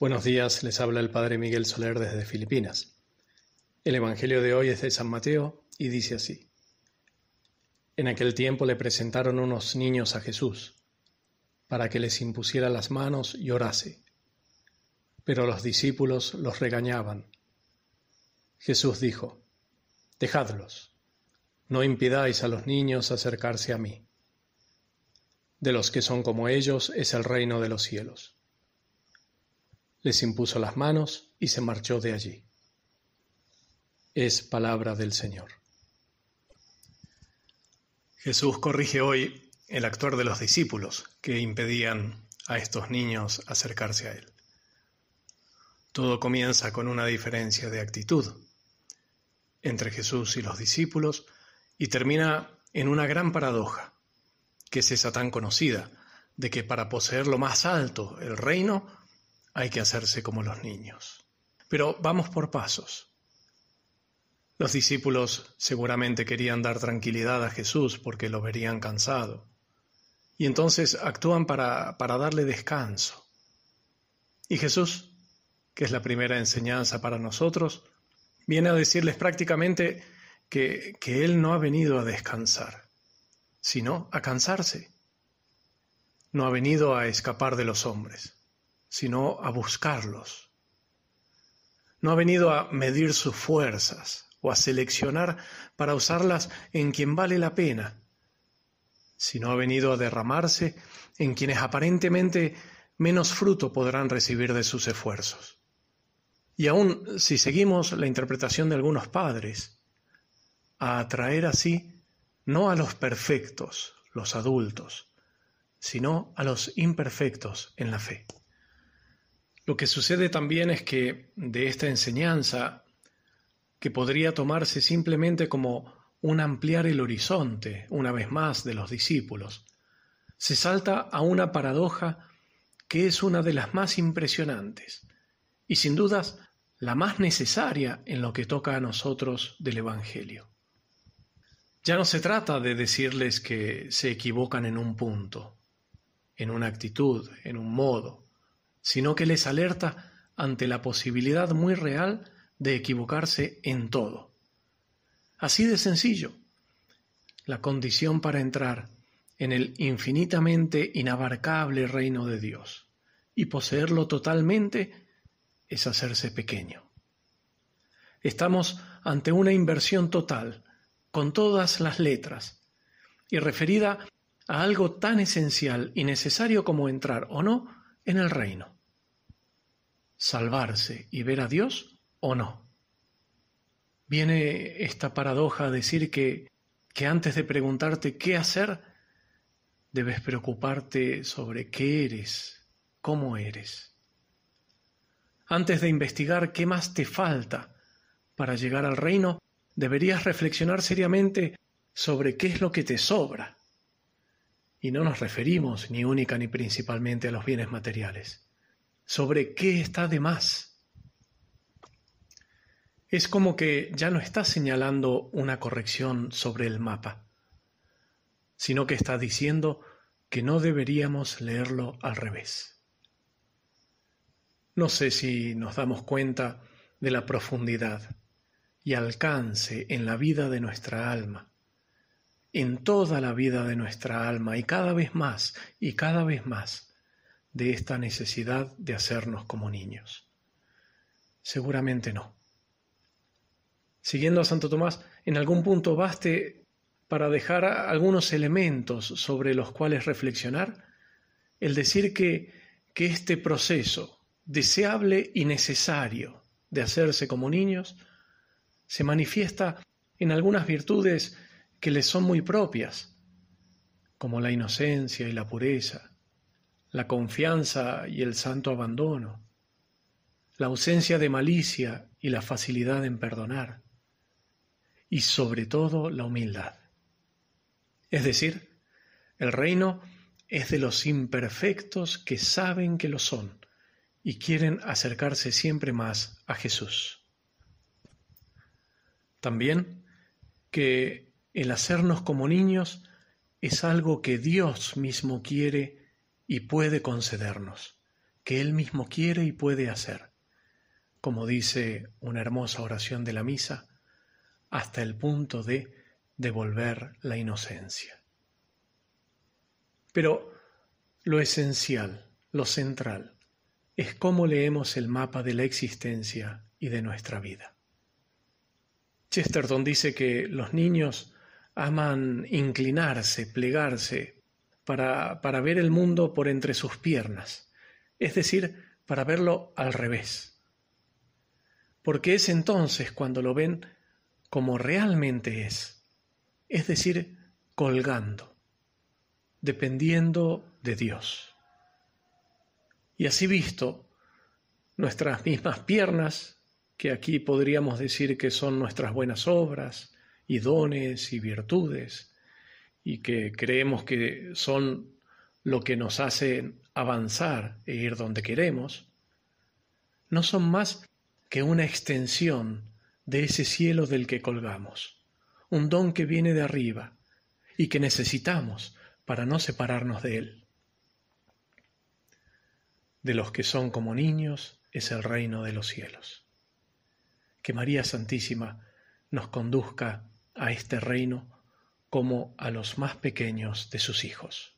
Buenos días, les habla el Padre Miguel Soler desde Filipinas. El Evangelio de hoy es de San Mateo y dice así. En aquel tiempo le presentaron unos niños a Jesús, para que les impusiera las manos y orase. Pero los discípulos los regañaban. Jesús dijo, Dejadlos, no impidáis a los niños acercarse a mí. De los que son como ellos es el reino de los cielos les impuso las manos y se marchó de allí. Es palabra del Señor. Jesús corrige hoy el actuar de los discípulos que impedían a estos niños acercarse a Él. Todo comienza con una diferencia de actitud entre Jesús y los discípulos y termina en una gran paradoja, que es esa tan conocida, de que para poseer lo más alto, el reino, hay que hacerse como los niños. Pero vamos por pasos. Los discípulos seguramente querían dar tranquilidad a Jesús porque lo verían cansado. Y entonces actúan para, para darle descanso. Y Jesús, que es la primera enseñanza para nosotros, viene a decirles prácticamente que, que Él no ha venido a descansar, sino a cansarse. No ha venido a escapar de los hombres sino a buscarlos. No ha venido a medir sus fuerzas o a seleccionar para usarlas en quien vale la pena, sino ha venido a derramarse en quienes aparentemente menos fruto podrán recibir de sus esfuerzos. Y aún si seguimos la interpretación de algunos padres, a atraer así no a los perfectos, los adultos, sino a los imperfectos en la fe. Lo que sucede también es que de esta enseñanza, que podría tomarse simplemente como un ampliar el horizonte, una vez más, de los discípulos, se salta a una paradoja que es una de las más impresionantes y sin dudas la más necesaria en lo que toca a nosotros del Evangelio. Ya no se trata de decirles que se equivocan en un punto, en una actitud, en un modo, sino que les alerta ante la posibilidad muy real de equivocarse en todo. Así de sencillo. La condición para entrar en el infinitamente inabarcable reino de Dios y poseerlo totalmente es hacerse pequeño. Estamos ante una inversión total, con todas las letras, y referida a algo tan esencial y necesario como entrar o no en el reino. Salvarse y ver a Dios o no. Viene esta paradoja a decir que, que antes de preguntarte qué hacer, debes preocuparte sobre qué eres, cómo eres. Antes de investigar qué más te falta para llegar al reino, deberías reflexionar seriamente sobre qué es lo que te sobra y no nos referimos ni única ni principalmente a los bienes materiales. ¿Sobre qué está de más? Es como que ya no está señalando una corrección sobre el mapa, sino que está diciendo que no deberíamos leerlo al revés. No sé si nos damos cuenta de la profundidad y alcance en la vida de nuestra alma en toda la vida de nuestra alma y cada vez más y cada vez más de esta necesidad de hacernos como niños? Seguramente no. Siguiendo a Santo Tomás, en algún punto baste para dejar algunos elementos sobre los cuales reflexionar el decir que, que este proceso deseable y necesario de hacerse como niños se manifiesta en algunas virtudes que les son muy propias, como la inocencia y la pureza, la confianza y el santo abandono, la ausencia de malicia y la facilidad en perdonar, y sobre todo la humildad. Es decir, el reino es de los imperfectos que saben que lo son y quieren acercarse siempre más a Jesús. También que el hacernos como niños es algo que Dios mismo quiere y puede concedernos, que Él mismo quiere y puede hacer. Como dice una hermosa oración de la misa, hasta el punto de devolver la inocencia. Pero lo esencial, lo central, es cómo leemos el mapa de la existencia y de nuestra vida. Chesterton dice que los niños aman inclinarse, plegarse, para, ver el mundo por entre sus piernas, es decir, para verlo al revés. Porque es entonces cuando lo ven como realmente es, es decir, colgando, dependiendo de Dios. Y así visto, nuestras mismas piernas, que aquí podríamos decir que son nuestras buenas obras, y dones y virtudes y que creemos que son lo que nos hace avanzar e ir donde queremos, no son más que una extensión de ese cielo del que colgamos, un don que viene de arriba y que necesitamos para no separarnos de él. De los que son como niños es el reino de los cielos. Que María Santísima nos conduzca a este reino como a los más pequeños de sus hijos.